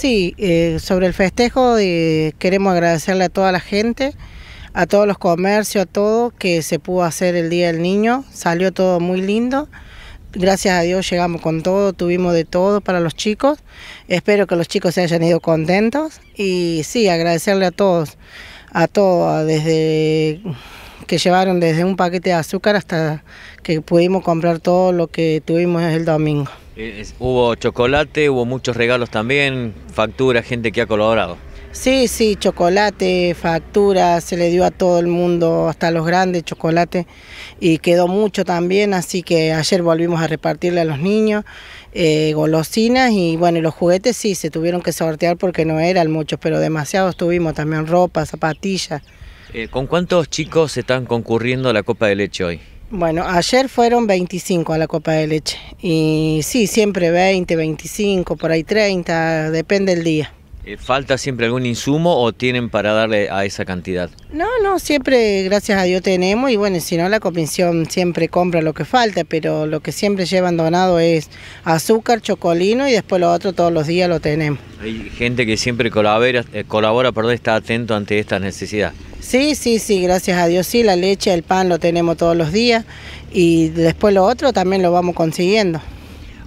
Sí, eh, sobre el festejo eh, queremos agradecerle a toda la gente, a todos los comercios, a todo que se pudo hacer el Día del Niño. Salió todo muy lindo. Gracias a Dios llegamos con todo, tuvimos de todo para los chicos. Espero que los chicos se hayan ido contentos. Y sí, agradecerle a todos, a todos, desde que llevaron desde un paquete de azúcar hasta que pudimos comprar todo lo que tuvimos el domingo. Eh, hubo chocolate, hubo muchos regalos también, facturas, gente que ha colaborado. Sí, sí, chocolate, facturas, se le dio a todo el mundo, hasta a los grandes, chocolate, y quedó mucho también, así que ayer volvimos a repartirle a los niños eh, golosinas y bueno, los juguetes sí, se tuvieron que sortear porque no eran muchos, pero demasiados tuvimos también ropa, zapatillas. Eh, ¿Con cuántos chicos están concurriendo a la Copa de Leche hoy? Bueno, ayer fueron 25 a la copa de leche y sí, siempre 20, 25, por ahí 30, depende del día. Eh, ¿Falta siempre algún insumo o tienen para darle a esa cantidad? No, no, siempre, gracias a Dios, tenemos y bueno, si no, la comisión siempre compra lo que falta, pero lo que siempre llevan donado es azúcar, chocolino y después lo otro todos los días lo tenemos. Hay gente que siempre colabora, eh, colabora perdón, está atento ante esta necesidad. Sí, sí, sí, gracias a Dios, sí, la leche, el pan lo tenemos todos los días y después lo otro también lo vamos consiguiendo.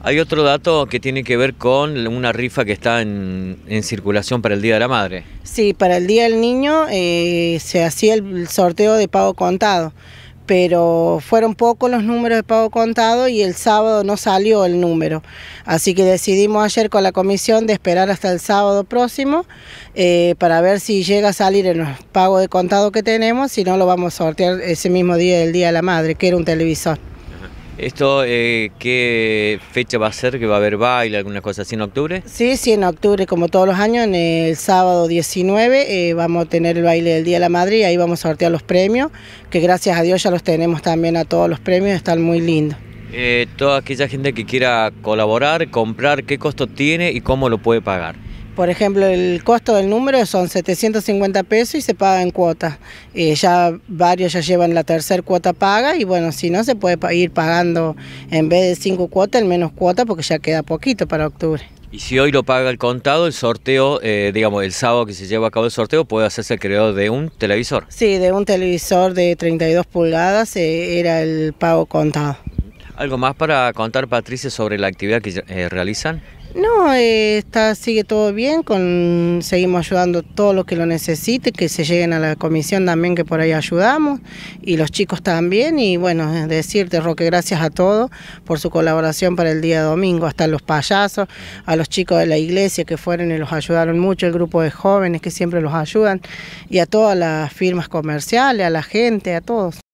Hay otro dato que tiene que ver con una rifa que está en, circulación para el Día de la Madre. Sí, para el Día del Niño eh, se hacía el sorteo de pago contado pero fueron pocos los números de pago contado y el sábado no salió el número. Así que decidimos ayer con la comisión de esperar hasta el sábado próximo eh, para ver si llega a salir el pago de contado que tenemos, si no lo vamos a sortear ese mismo día, del Día de la Madre, que era un televisor. ¿Esto eh, qué fecha va a ser? ¿Que va a haber baile, ¿Alguna cosa así en octubre? Sí, sí, en octubre, como todos los años, el sábado 19 eh, vamos a tener el baile del Día de la Madre y ahí vamos a sortear los premios, que gracias a Dios ya los tenemos también a todos los premios, están muy lindos. Eh, toda aquella gente que quiera colaborar, comprar, ¿qué costo tiene y cómo lo puede pagar? Por ejemplo, el costo del número son 750 pesos y se paga en cuotas. Eh, ya varios ya llevan la tercera cuota paga y bueno, si no se puede ir pagando en vez de cinco cuotas, el menos cuota porque ya queda poquito para octubre. Y si hoy lo paga el contado, el sorteo, eh, digamos, el sábado que se lleva a cabo el sorteo, puede hacerse el creador de un televisor. Sí, de un televisor de 32 pulgadas eh, era el pago contado. ¿Algo más para contar, Patricia, sobre la actividad que realizan? No, eh, está, sigue todo bien, con, seguimos ayudando a todos los que lo necesiten, que se lleguen a la comisión también, que por ahí ayudamos, y los chicos también, y bueno, decirte, Roque, gracias a todos por su colaboración para el día domingo, hasta los payasos, a los chicos de la iglesia que fueron y los ayudaron mucho, el grupo de jóvenes que siempre los ayudan, y a todas las firmas comerciales, a la gente, a todos.